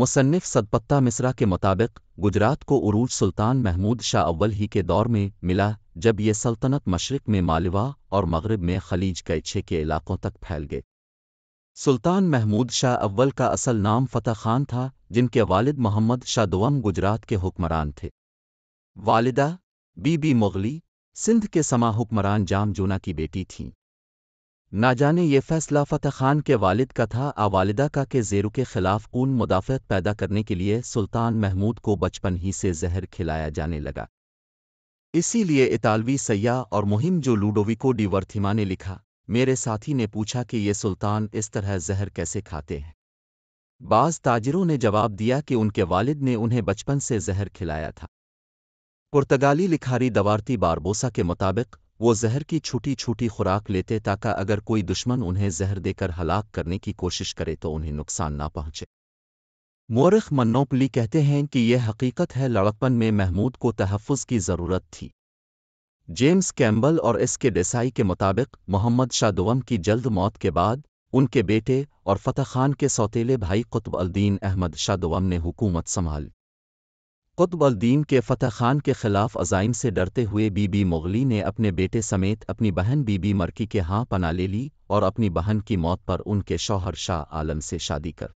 मुसन्फ़ सदपत्ता मिसरा के मुताबिक गुजरात को उरूज सुल्तान महमूद शाह अव्वल ही के दौर में मिला जब ये सल्तनत मशरक़ में मालवा और मगरब में खलीज कैछे के इलाकों तक फैल गए सुल्तान महमूद शाह अव्वल का असल नाम फ़तह खान था जिनके वालिद मोहम्मद शाह दुआम गुजरात के हुक्मरान थे वालिदा बीबी मुगली सिंध के समा हुक्मरान जाम जूना की बेटी थीं ना जाने ये फैसला फ़तेह खान के वालिद का था आवालिदा का के जेरू के खिलाफ ऊन मुदाफ़त पैदा करने के लिए सुल्तान महमूद को बचपन ही से जहर खिलाया जाने लगा इसीलिए इतालवी सयाह और मुहिम जो लूडोविको डी वर्थिमा ने लिखा मेरे साथी ने पूछा कि ये सुल्तान इस तरह जहर कैसे खाते हैं बाज़ ताजिरों ने जवाब दिया कि उनके वालिद ने उन्हें बचपन से जहर खिलाया था पुर्तगाली लिखारी दवारती बारबोसा के मुताबिक वो जहर की छोटी छोटी खुराक लेते ताकि अगर कोई दुश्मन उन्हें जहर देकर हलाक करने की कोशिश करे तो उन्हें नुकसान ना पहुंचे मोरख मन्नोपली कहते हैं कि यह हकीकत है लड़कपन में महमूद को तहफ़ की ज़रूरत थी जेम्स कैम्बल और इसके डेसाई के मुताबिक मोहम्मद शाहदुवम की जल्द मौत के बाद उनके बेटे और फतेह खान के सौतेले भाई कुतुब अलदीन अहमद शाहदुवम ने हुकूमत संभाली कुतब अल्दीन के फ़तह खान के खिलाफ अजाइम से डरते हुए बीबी मुगली ने अपने बेटे समेत अपनी बहन बीबी मर्की के हाँ पना ले ली और अपनी बहन की मौत पर उनके शौहर शाह आलम से शादी कर